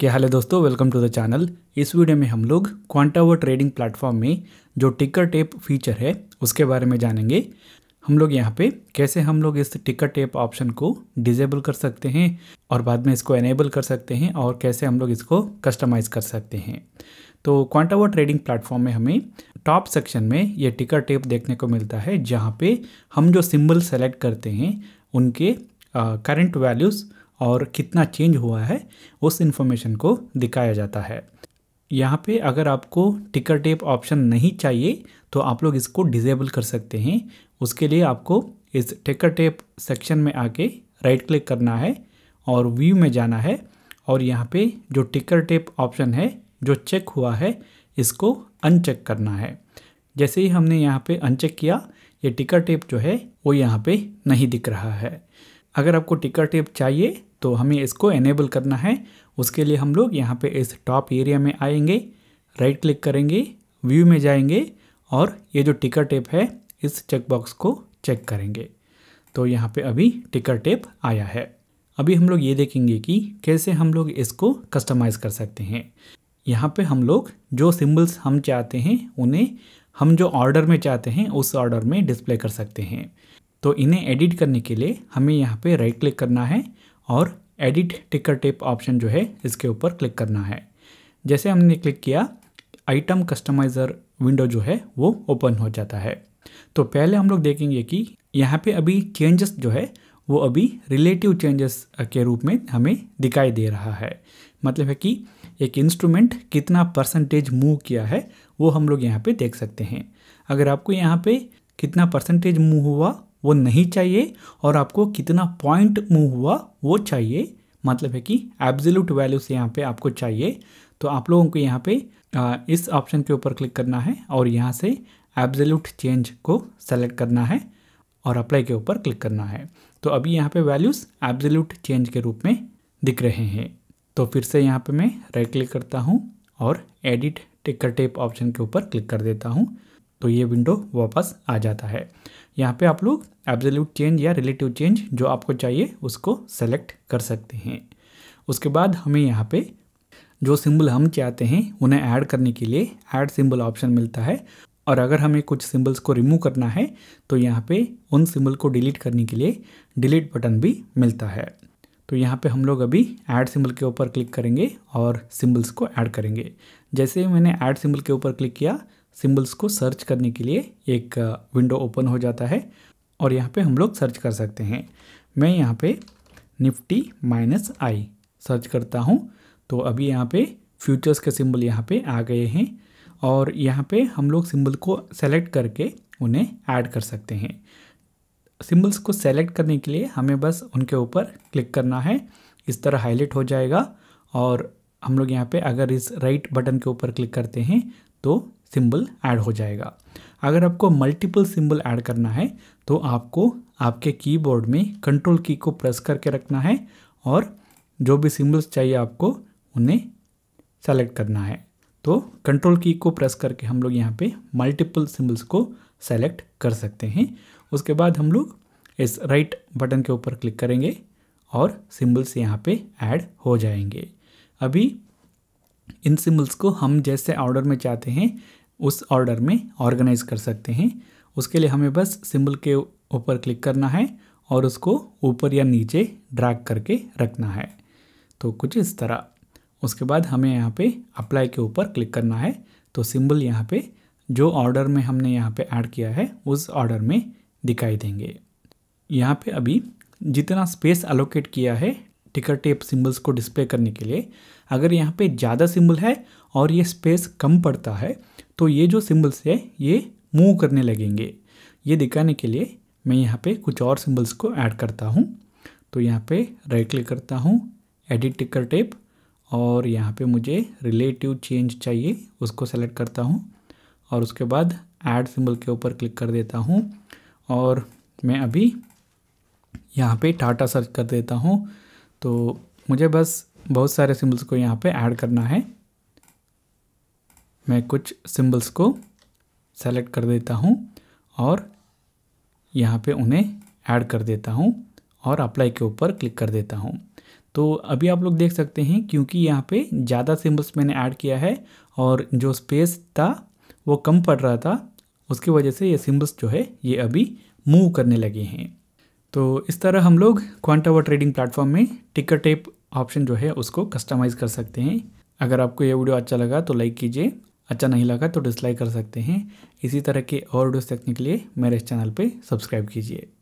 क्या हेलो दोस्तों welcome to the channel इस वीडियो में हम लोग क्वांटावर ट्रेडिंग प्लेटफॉर्म में जो टिकर टेप फीचर है उसके बारे में जानेंगे हम लोग यहाँ पे कैसे हम लोग इस टिकर टेप ऑप्शन को डिजेबल कर सकते हैं और बाद में इसको एनेबल कर सकते हैं और कैसे हम लोग इसको कस्टमाइज़ कर सकते हैं तो क्वांटावर ट्रेडिंग प्लेटफॉर्म में हमें टॉप सेक्शन में ये टिकर टेप देखने को मिलता है जहाँ पर हम जो सिम्बल सेलेक्ट करते हैं उनके करंट वैल्यूज़ और कितना चेंज हुआ है उस इन्फॉर्मेशन को दिखाया जाता है यहाँ पे अगर आपको टिकर टेप ऑप्शन नहीं चाहिए तो आप लोग इसको डिजेबल कर सकते हैं उसके लिए आपको इस टिकर टेप सेक्शन में आके राइट क्लिक करना है और व्यू में जाना है और यहाँ पे जो टिकर टेप ऑप्शन है जो चेक हुआ है इसको अनचेक करना है जैसे ही हमने यहाँ पे अनचेक किया ये टिकर टेप जो है वो यहाँ पे नहीं दिख रहा है अगर आपको टिकर टेप चाहिए तो हमें इसको एनेबल करना है उसके लिए हम लोग यहाँ पे इस टॉप एरिया में आएंगे राइट क्लिक करेंगे व्यू में जाएंगे और ये जो टिकर टेप है इस चेकबॉक्स को चेक करेंगे तो यहाँ पे अभी टिकर टेप आया है अभी हम लोग ये देखेंगे कि कैसे हम लोग इसको कस्टमाइज़ कर सकते हैं यहाँ पे हम लोग जो सिम्बल्स हम चाहते हैं उन्हें हम जो ऑर्डर में चाहते हैं उस ऑर्डर में डिस्प्ले कर सकते हैं तो इन्हें एडिट करने के लिए हमें यहाँ पे राइट क्लिक करना है और एडिट टिकर टेप ऑप्शन जो है इसके ऊपर क्लिक करना है जैसे हमने क्लिक किया आइटम कस्टमाइज़र विंडो जो है वो ओपन हो जाता है तो पहले हम लोग देखेंगे कि यहाँ पे अभी चेंजेस जो है वो अभी रिलेटिव चेंजेस के रूप में हमें दिखाई दे रहा है मतलब है कि एक इंस्ट्रूमेंट कितना परसेंटेज मूव किया है वो हम लोग यहाँ पे देख सकते हैं अगर आपको यहाँ पे कितना परसेंटेज मूव हुआ वो नहीं चाहिए और आपको कितना पॉइंट मूव हुआ वो चाहिए मतलब है कि एब्जोल्यूट से यहाँ पे आपको चाहिए तो आप लोगों को यहाँ पे इस ऑप्शन के ऊपर क्लिक करना है और यहाँ से एब्जोल्यूट चेंज को सेलेक्ट करना है और अप्लाई के ऊपर क्लिक करना है तो अभी यहाँ पे वैल्यूज़ एब्जोल्यूट चेंज के रूप में दिख रहे हैं तो फिर से यहाँ पे मैं राइट क्लिक करता हूँ और एडिट टिकर टेप ऑप्शन के ऊपर क्लिक कर देता हूँ तो ये विंडो वापस आ जाता है यहाँ पे आप लोग एब्जोल्यूट चेंज या रिलेटिव चेंज जो आपको चाहिए उसको सेलेक्ट कर सकते हैं उसके बाद हमें यहाँ पे जो सिंबल हम चाहते हैं उन्हें ऐड करने के लिए ऐड सिंबल ऑप्शन मिलता है और अगर हमें कुछ सिंबल्स को रिमूव करना है तो यहाँ पे उन सिंबल को डिलीट करने के लिए डिलीट बटन भी मिलता है तो यहाँ पे हम लोग अभी ऐड सिंबल के ऊपर क्लिक करेंगे और सिंबल्स को ऐड करेंगे जैसे ही मैंने ऐड सिंबल के ऊपर क्लिक किया सिम्बल्स को सर्च करने के लिए एक विंडो ओपन हो जाता है और यहाँ पे हम लोग सर्च कर सकते हैं मैं यहाँ पे निफ्टी माइनस आई सर्च करता हूँ तो अभी यहाँ पे फ्यूचर्स के सिंबल यहाँ पे आ गए हैं और यहाँ पे हम लोग सिंबल को सेलेक्ट करके उन्हें ऐड कर सकते हैं सिंबल्स को सेलेक्ट करने के लिए हमें बस उनके ऊपर क्लिक करना है इस तरह हाईलाइट हो जाएगा और हम लोग यहाँ पे अगर इस राइट बटन के ऊपर क्लिक करते हैं तो सिंबल ऐड हो जाएगा अगर आपको मल्टीपल सिंबल ऐड करना है तो आपको आपके कीबोर्ड में कंट्रोल की को प्रेस करके रखना है और जो भी सिंबल्स चाहिए आपको उन्हें सेलेक्ट करना है तो कंट्रोल की को प्रेस करके हम लोग यहाँ पे मल्टीपल सिंबल्स को सेलेक्ट कर सकते हैं उसके बाद हम लोग इस राइट बटन के ऊपर क्लिक करेंगे और सिंबल्स यहाँ पे ऐड हो जाएंगे अभी इन सिम्बल्स को हम जैसे ऑर्डर में चाहते हैं उस ऑर्डर में ऑर्गेनाइज कर सकते हैं उसके लिए हमें बस सिम्बल के ऊपर क्लिक करना है और उसको ऊपर या नीचे ड्रैग करके रखना है तो कुछ इस तरह उसके बाद हमें यहाँ पे अप्लाई के ऊपर क्लिक करना है तो सिंबल यहाँ पे जो ऑर्डर में हमने यहाँ पे ऐड किया है उस ऑर्डर में दिखाई देंगे यहाँ पे अभी जितना स्पेस अलोकेट किया है टिकर टेप सिम्बल्स को डिस्प्ले करने के लिए अगर यहाँ पे ज़्यादा सिम्बल है और ये स्पेस कम पड़ता है तो ये जो सिम्बल्स है ये मूव करने लगेंगे ये दिखाने के लिए मैं यहाँ पे कुछ और सिम्बल्स को ऐड करता हूँ तो यहाँ पे राइट क्लिक करता हूँ एडिट टिकर टेप और यहाँ पे मुझे रिलेटिव चेंज चाहिए उसको सेलेक्ट करता हूँ और उसके बाद ऐड सिंबल के ऊपर क्लिक कर देता हूँ और मैं अभी यहाँ पे टाटा सर्च कर देता हूँ तो मुझे बस बहुत सारे सिम्बल्स को यहाँ पे ऐड करना है मैं कुछ सिम्बल्स को सेलेक्ट कर देता हूँ और यहाँ पे उन्हें ऐड कर देता हूँ और अप्लाई के ऊपर क्लिक कर देता हूँ तो अभी आप लोग देख सकते हैं क्योंकि यहाँ पे ज़्यादा सिम्बल्स मैंने ऐड किया है और जो स्पेस था वो कम पड़ रहा था उसकी वजह से ये सिम्बल्स जो है ये अभी मूव करने लगे हैं तो इस तरह हम लोग क्वांटावर ट्रेडिंग प्लेटफॉर्म में टिकर टेप ऑप्शन जो है उसको कस्टमाइज़ कर सकते हैं अगर आपको ये वीडियो अच्छा लगा तो लाइक कीजिए अच्छा नहीं लगा तो डिसलाइक कर सकते हैं इसी तरह के और वीडियोस देखने के लिए मेरे इस चैनल पे सब्सक्राइब कीजिए